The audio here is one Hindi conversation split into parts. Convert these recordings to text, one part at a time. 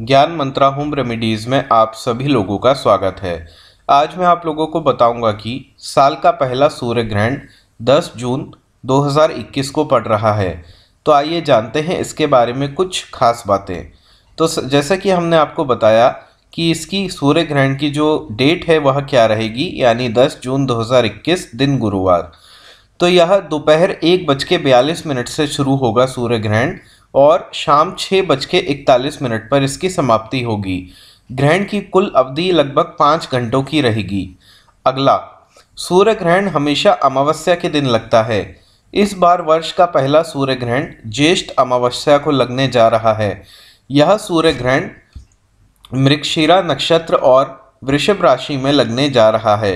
ज्ञान मंत्रा होम रेमेडीज़ में आप सभी लोगों का स्वागत है आज मैं आप लोगों को बताऊंगा कि साल का पहला सूर्य ग्रहण 10 जून 2021 को पड़ रहा है तो आइए जानते हैं इसके बारे में कुछ खास बातें तो जैसा कि हमने आपको बताया कि इसकी सूर्य ग्रहण की जो डेट है वह क्या रहेगी यानी 10 जून 2021 दिन गुरुवार तो यह दोपहर एक बज के बयालीस मिनट से शुरू होगा सूर्य ग्रहण और शाम छः बज के इकतालीस मिनट पर इसकी समाप्ति होगी ग्रहण की कुल अवधि लगभग पाँच घंटों की रहेगी अगला सूर्य ग्रहण हमेशा अमावस्या के दिन लगता है इस बार वर्ष का पहला सूर्य ग्रहण ज्येष्ठ अमावस्या को लगने जा रहा है यह सूर्य ग्रहण मृक्षिरा नक्षत्र और वृषभ राशि में लगने जा रहा है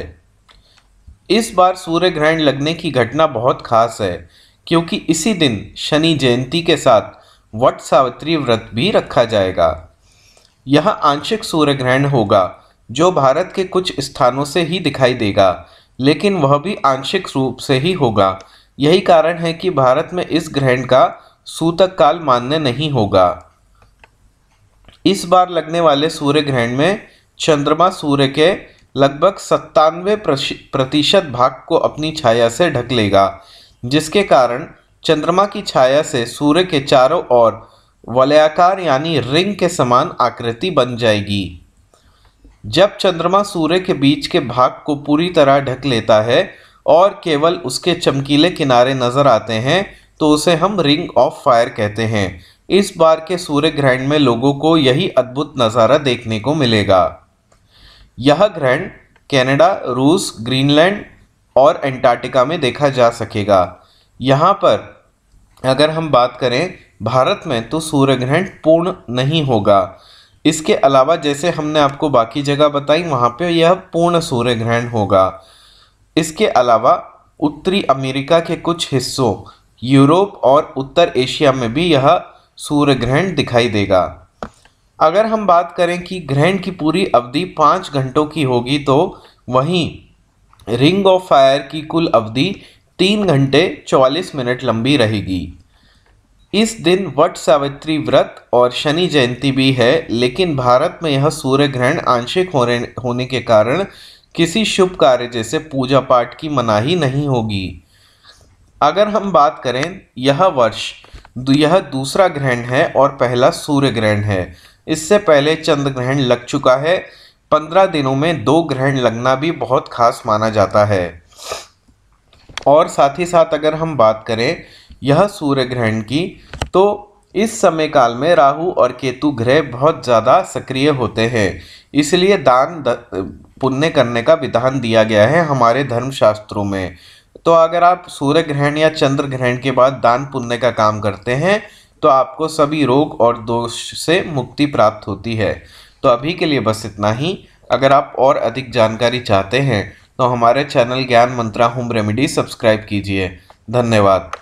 इस बार सूर्य ग्रहण लगने की घटना बहुत खास है क्योंकि इसी दिन शनि जयंती के साथ वट सावित्री व्रत भी रखा जाएगा यह आंशिक सूर्य ग्रहण होगा जो भारत के कुछ स्थानों से ही दिखाई देगा लेकिन वह भी आंशिक रूप से ही होगा यही कारण है कि भारत में इस ग्रहण का सूतक काल मान्य नहीं होगा इस बार लगने वाले सूर्य ग्रहण में चंद्रमा सूर्य के लगभग सत्तानवे प्रतिशत भाग को अपनी छाया से ढक लेगा जिसके कारण चंद्रमा की छाया से सूर्य के चारों ओर वलयाकार यानी रिंग के समान आकृति बन जाएगी जब चंद्रमा सूर्य के बीच के भाग को पूरी तरह ढक लेता है और केवल उसके चमकीले किनारे नज़र आते हैं तो उसे हम रिंग ऑफ फायर कहते हैं इस बार के सूर्य ग्रहण में लोगों को यही अद्भुत नज़ारा देखने को मिलेगा यह ग्रहण कनाडा रूस ग्रीनलैंड और एंटार्क्टिका में देखा जा सकेगा यहाँ पर अगर हम बात करें भारत में तो सूर्य ग्रहण पूर्ण नहीं होगा इसके अलावा जैसे हमने आपको बाकी जगह बताई वहाँ पे यह पूर्ण सूर्य ग्रहण होगा इसके अलावा उत्तरी अमेरिका के कुछ हिस्सों यूरोप और उत्तर एशिया में भी यह सूर्य ग्रहण दिखाई देगा अगर हम बात करें कि ग्रहण की पूरी अवधि पाँच घंटों की होगी तो वहीं रिंग ऑफ फायर की कुल अवधि तीन घंटे चौवालीस मिनट लंबी रहेगी इस दिन वट सावित्री व्रत और शनि जयंती भी है लेकिन भारत में यह सूर्य ग्रहण आंशिक होने होने के कारण किसी शुभ कार्य जैसे पूजा पाठ की मनाही नहीं होगी अगर हम बात करें यह वर्ष यह दूसरा ग्रहण है और पहला सूर्य ग्रहण है इससे पहले चंद्र ग्रहण लग चुका है पंद्रह दिनों में दो ग्रहण लगना भी बहुत खास माना जाता है और साथ ही साथ अगर हम बात करें यह सूर्य ग्रहण की तो इस समय काल में राहु और केतु ग्रह बहुत ज़्यादा सक्रिय होते हैं इसलिए दान पुण्य करने का विधान दिया गया है हमारे धर्मशास्त्रों में तो अगर आप सूर्य ग्रहण या चंद्र ग्रहण के बाद दान पुण्य का काम करते हैं तो आपको सभी रोग और दोष से मुक्ति प्राप्त होती है तो अभी के लिए बस इतना ही अगर आप और अधिक जानकारी चाहते हैं तो हमारे चैनल ज्ञान मंत्रा होम रेमेडी सब्सक्राइब कीजिए धन्यवाद